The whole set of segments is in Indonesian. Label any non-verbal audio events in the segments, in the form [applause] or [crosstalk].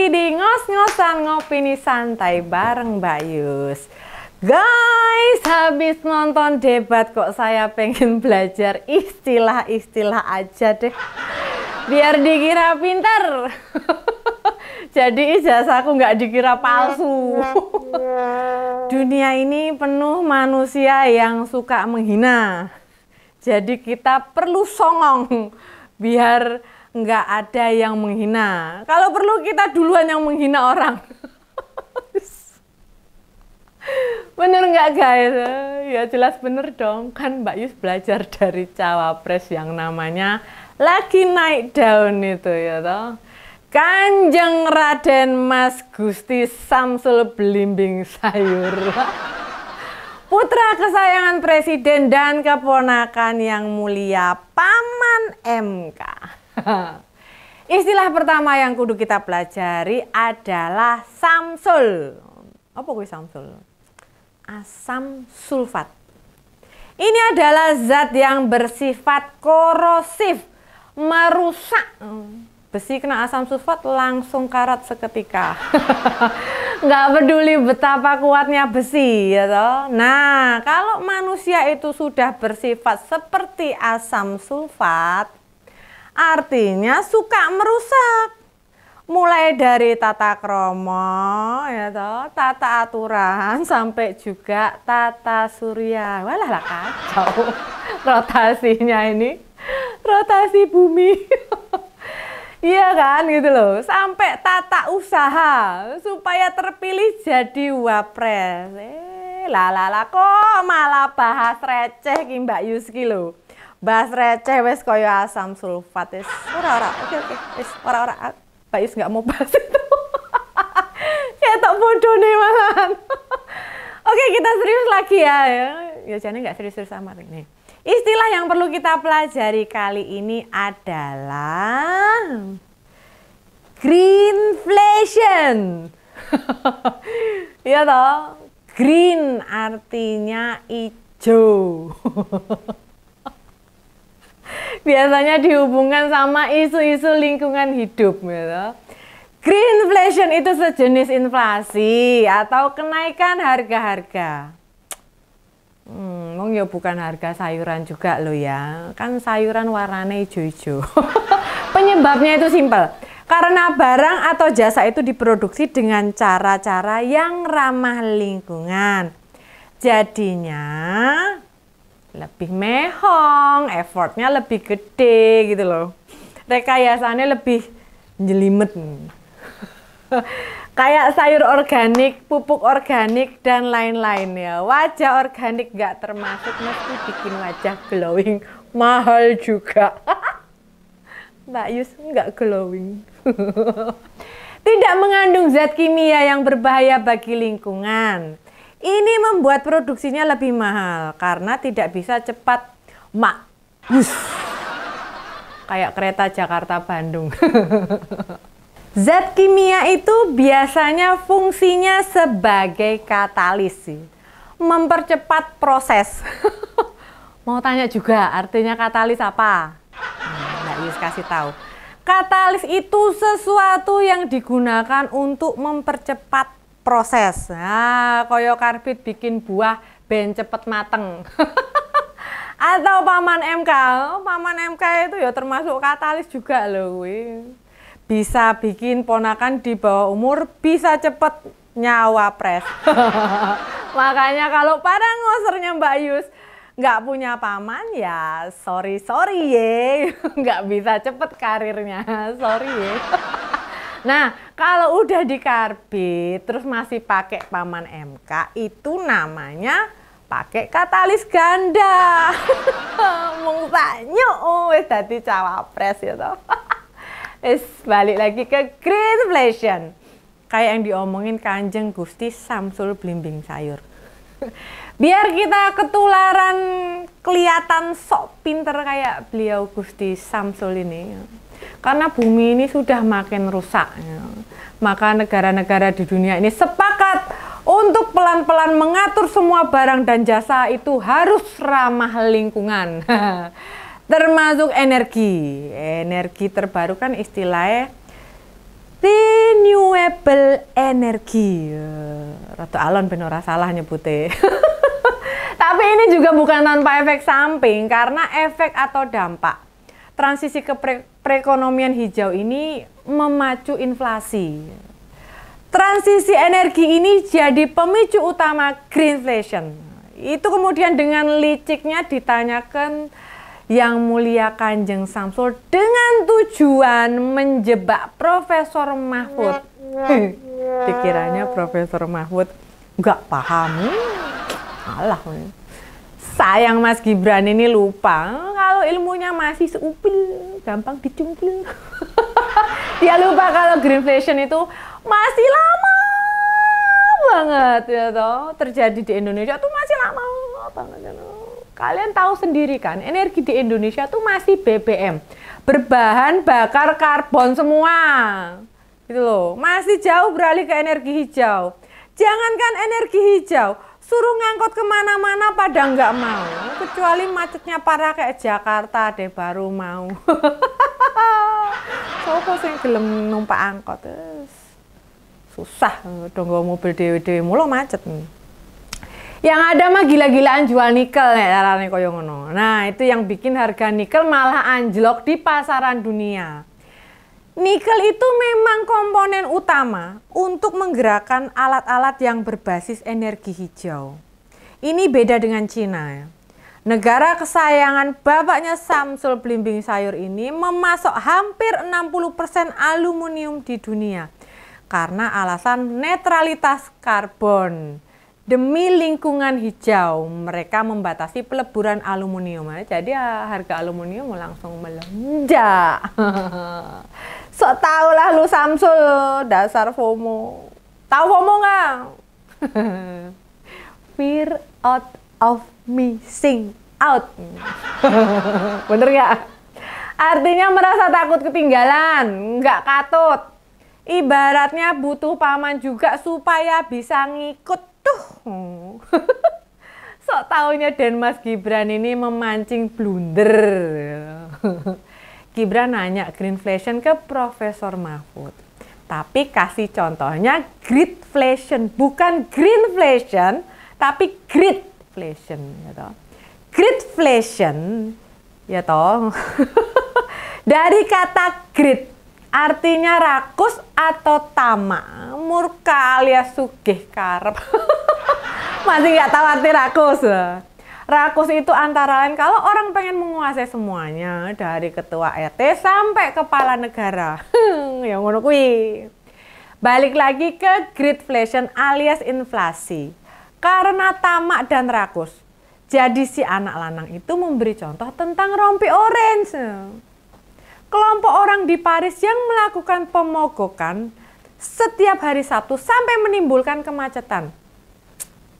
lagi di ngos-ngosan ngopi nih santai bareng Bayus, Guys, habis nonton debat kok saya pengen belajar istilah-istilah aja deh. Biar dikira pinter. [laughs] Jadi ijazahku nggak dikira palsu. [laughs] Dunia ini penuh manusia yang suka menghina. Jadi kita perlu songong biar nggak ada yang menghina. Kalau perlu kita duluan yang menghina orang. [laughs] bener nggak guys? Ya jelas bener dong. Kan Mbak Yus belajar dari cawapres yang namanya lagi naik daun itu ya toh. Kanjeng Raden Mas Gusti Samsul Belimbing Sayur. [laughs] Putra kesayangan Presiden dan keponakan yang mulia Paman MK. [laughs] Istilah pertama yang kudu kita pelajari adalah samsul. Apa kuwi samsul? Asam sulfat. Ini adalah zat yang bersifat korosif, merusak. Besi kena asam sulfat langsung karat seketika. [laughs] Nggak peduli betapa kuatnya besi, ya toh. Nah, kalau manusia itu sudah bersifat seperti asam sulfat, artinya suka merusak. Mulai dari tata kromo, ya toh, tata aturan, [laughs] sampai juga tata surya. Walah lah kacau [laughs] rotasinya ini, rotasi bumi. [laughs] Iya kan gitu loh, sampai tata usaha supaya terpilih jadi wapres. Eh, lalala kok malah bahas receh Mbak Yuski loh bahas receh wes koyo asam sulfat wes ora ora oke oke okay. wes ora ora ah, Pak Is nggak mau bahas itu [laughs] kayak tak bodoh nih malahan [laughs] oke kita serius lagi ya ya jadi nggak serius-serius amat ini istilah yang perlu kita pelajari kali ini adalah greenflation [laughs] Ya toh green artinya hijau biasanya dihubungkan sama isu-isu lingkungan hidup gitu. Greenflation itu sejenis inflasi atau kenaikan harga-harga. Hmm, ya bukan harga sayuran juga lo ya. Kan sayuran warnanya hijau-hijau. [laughs] Penyebabnya itu simpel. Karena barang atau jasa itu diproduksi dengan cara-cara yang ramah lingkungan. Jadinya lebih mehong, effortnya lebih gede gitu loh. Rekayasannya lebih jelimet. Kayak sayur organik, pupuk organik, dan lain-lain ya. Wajah organik nggak termasuk mesti bikin wajah glowing. Mahal juga. [laughs] Mbak Yus nggak glowing. [laughs] Tidak mengandung zat kimia yang berbahaya bagi lingkungan ini membuat produksinya lebih mahal karena tidak bisa cepat mak. Yes. Kayak kereta Jakarta-Bandung. [laughs] Zat kimia itu biasanya fungsinya sebagai katalis sih. Mempercepat proses. [laughs] Mau tanya juga artinya katalis apa? Hmm, Mbak Yus kasih tahu. Katalis itu sesuatu yang digunakan untuk mempercepat proses. Nah, koyo karbit bikin buah ben cepet mateng. [laughs] Atau paman MK, oh, paman MK itu ya termasuk katalis juga loh. Bisa bikin ponakan di bawah umur, bisa cepet nyawa pres. [laughs] Makanya kalau pada ngosernya Mbak Yus, nggak punya paman ya sorry sorry ye [laughs] nggak bisa cepet karirnya sorry ye Nah, kalau udah di dikarbit terus masih pakai paman MK itu namanya pakai katalis ganda. [laughs] Mung oh wis dadi cawapres ya toh. [laughs] Wis balik lagi ke Green Inflation. Kayak yang diomongin Kanjeng Gusti Samsul Blimbing Sayur. [laughs] Biar kita ketularan kelihatan sok pinter kayak beliau Gusti Samsul ini karena bumi ini sudah makin rusak. Maka negara-negara di dunia ini sepakat untuk pelan-pelan mengatur semua barang dan jasa itu harus ramah lingkungan. [laughs] Termasuk energi. Energi terbarukan istilahnya renewable energy. Ratu alon benar salah nyebute. [laughs] Tapi ini juga bukan tanpa efek samping karena efek atau dampak transisi ke perekonomian hijau ini memacu inflasi. Transisi energi ini jadi pemicu utama greenflation. Itu kemudian dengan liciknya ditanyakan yang mulia Kanjeng Samsul dengan tujuan menjebak Profesor Mahfud. Pikirannya Profesor Mahfud nggak paham. Alah, sayang Mas Gibran ini lupa kalau ilmunya masih seupil, gampang dicungkil. [laughs] Dia lupa kalau greenflation itu masih lama banget ya toh terjadi di Indonesia tuh masih lama banget ya toh. Kalian tahu sendiri kan, energi di Indonesia tuh masih BBM, berbahan bakar karbon semua. Gitu loh, masih jauh beralih ke energi hijau. Jangankan energi hijau, suruh ngangkut kemana-mana pada nggak mau kecuali macetnya parah kayak Jakarta deh baru mau [laughs] sopo sing gelem numpak angkot susah dong nggak mobil dewi dewi mulu macet nih. yang ada mah gila-gilaan jual nikel ya Arane koyo ngono nah itu yang bikin harga nikel malah anjlok di pasaran dunia Nikel itu memang komponen utama untuk menggerakkan alat-alat yang berbasis energi hijau. Ini beda dengan Cina. Ya. Negara kesayangan bapaknya Samsul Blimbing Sayur ini memasok hampir 60% aluminium di dunia karena alasan netralitas karbon. Demi lingkungan hijau, mereka membatasi peleburan aluminium. Jadi harga aluminium langsung melonjak. [laughs] Sok tau lah lu Samsul, dasar FOMO. Tahu FOMO nggak? [laughs] Fear out of missing out. [laughs] Bener nggak? Artinya merasa takut ketinggalan, nggak katut. Ibaratnya butuh paman juga supaya bisa ngikut tuh. [laughs] Sok taunya dan Gibran ini memancing blunder. Gibran nanya greenflation ke Profesor Mahfud. Tapi kasih contohnya gridflation, bukan greenflation, tapi gridflation. Gitu. Gridflation, ya toh. [laughs] Dari kata grid, artinya rakus atau tamak, murka alias sugih karep. [laughs] Masih nggak tahu arti rakus. Rakus itu antara lain kalau orang pengen menguasai semuanya dari ketua RT sampai kepala negara. Hmm, yang ngono kuwi. Balik lagi ke gridflation alias inflasi. Karena tamak dan rakus. Jadi si anak lanang itu memberi contoh tentang rompi orange. Kelompok orang di Paris yang melakukan pemogokan setiap hari Sabtu sampai menimbulkan kemacetan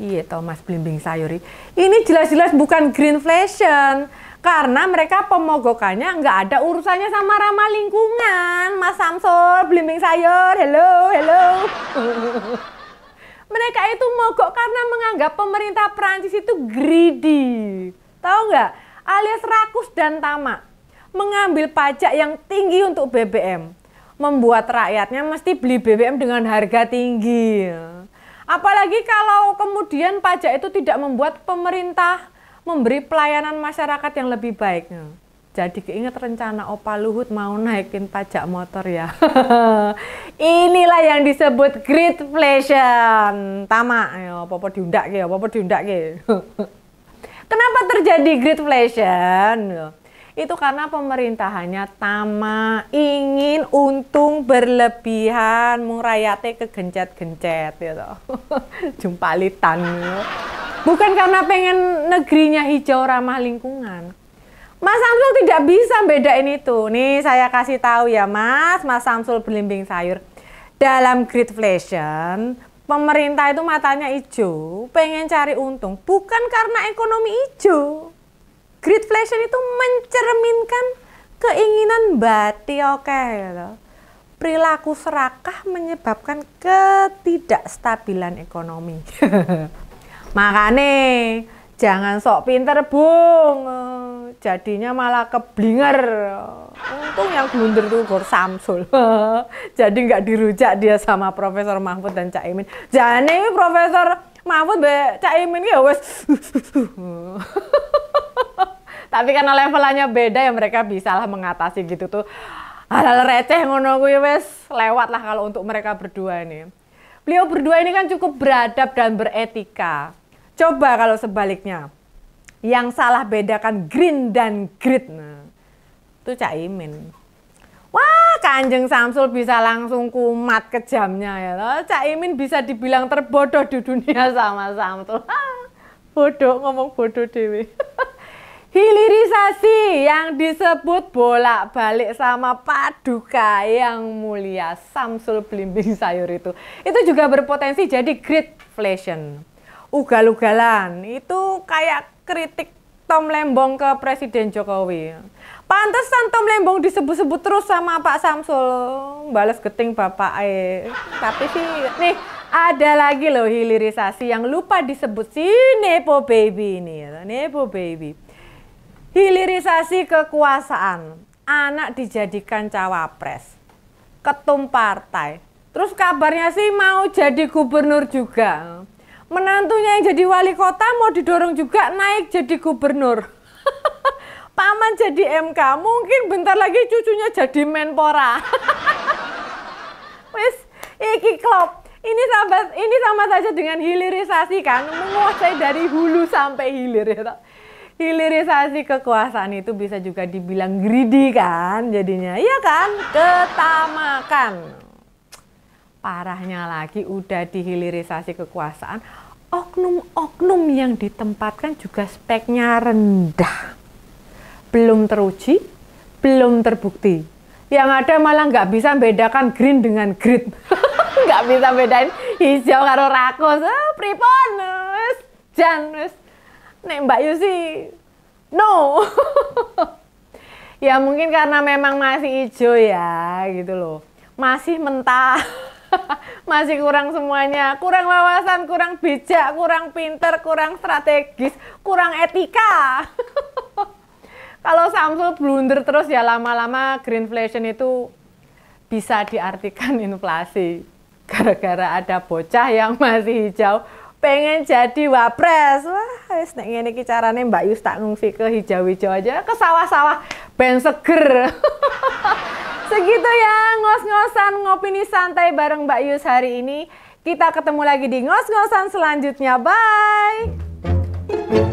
Iya, Thomas Blimbing Sayuri. Ini jelas-jelas bukan greenflation. Karena mereka pemogokannya nggak ada urusannya sama ramah lingkungan. Mas Samsul, Blimbing Sayur, hello, hello. [laughs] mereka itu mogok karena menganggap pemerintah Prancis itu greedy. Tahu nggak? Alias rakus dan tamak. Mengambil pajak yang tinggi untuk BBM. Membuat rakyatnya mesti beli BBM dengan harga tinggi Apalagi kalau kemudian pajak itu tidak membuat pemerintah memberi pelayanan masyarakat yang lebih baik. Ya. Jadi keinget rencana Opa Luhut mau naikin pajak motor ya. [laughs] Inilah yang disebut Great greedflation. Tama, ya apa-apa diundak ya, apa-apa diundak ya. [laughs] Kenapa terjadi Great greedflation? Ya itu karena pemerintahannya tama ingin untung berlebihan mung kegencet-gencet gitu. [laughs] Jumpalitan. Bukan karena pengen negerinya hijau ramah lingkungan. Mas Samsul tidak bisa bedain itu. Nih saya kasih tahu ya Mas, Mas Samsul belimbing sayur. Dalam grid pemerintah itu matanya hijau, pengen cari untung. Bukan karena ekonomi hijau Gridflation itu mencerminkan keinginan batin oke okay, gitu. Perilaku serakah menyebabkan ketidakstabilan ekonomi. [laughs] Makane jangan sok pinter, Bung. Jadinya malah keblinger. Untung yang blunder tuh Gor Samsul. [laughs] Jadi nggak dirujak dia sama Profesor Mahfud dan Cak Imin. nih Profesor Mahfud be Cak Imin ya wes. [laughs] Tapi karena levelannya beda ya mereka bisa lah mengatasi gitu tuh. Hal-hal receh ngono gue wes lewat lah kalau untuk mereka berdua ini. Beliau berdua ini kan cukup beradab dan beretika. Coba kalau sebaliknya. Yang salah bedakan green dan grit. Nah, itu Cak Imin. Wah, Kanjeng Samsul bisa langsung kumat kejamnya jamnya ya. Cak Imin bisa dibilang terbodoh di dunia [laughs] sama Samsul. Bodoh ngomong bodoh dewi. [laughs] Hilirisasi yang disebut bolak-balik sama paduka yang mulia Samsul Blimbing Sayur itu. Itu juga berpotensi jadi gridflation. Ugal-ugalan itu kayak kritik Tom Lembong ke Presiden Jokowi. Pantesan Tom Lembong disebut-sebut terus sama Pak Samsul. Balas geting Bapak E. Tapi sih nih ada lagi loh hilirisasi yang lupa disebut si Nepo Baby ini. Nepo Baby Hilirisasi kekuasaan, anak dijadikan cawapres, ketum partai. Terus kabarnya sih mau jadi gubernur juga. Menantunya yang jadi wali kota mau didorong juga naik jadi gubernur. [laughs] Paman jadi MK, mungkin bentar lagi cucunya jadi Menpora. [laughs] Wis, iki klop. Ini sahabat, ini sama saja dengan hilirisasi kan, menguasai dari hulu sampai hilir ya hilirisasi kekuasaan itu bisa juga dibilang greedy kan jadinya. Iya kan? Ketamakan. Parahnya lagi udah dihilirisasi kekuasaan, oknum-oknum yang ditempatkan juga speknya rendah. Belum teruji, belum terbukti. Yang ada malah nggak bisa bedakan green dengan grid. [laughs] nggak bisa bedain hijau karo rakus. Ah, pripon, jan, nek Mbak Yu no. [laughs] ya mungkin karena memang masih hijau ya gitu loh. Masih mentah. [laughs] masih kurang semuanya, kurang wawasan, kurang bijak, kurang pinter, kurang strategis, kurang etika. [laughs] Kalau Samsul blunder terus ya lama-lama greenflation itu bisa diartikan inflasi gara-gara ada bocah yang masih hijau pengen jadi wapres wah wis nek ngene iki carane Mbak Yus tak ngungsi ke hijau-hijau aja ke sawah-sawah ben seger [laughs] segitu ya ngos-ngosan ngopi nih santai bareng Mbak Yus hari ini kita ketemu lagi di ngos-ngosan selanjutnya bye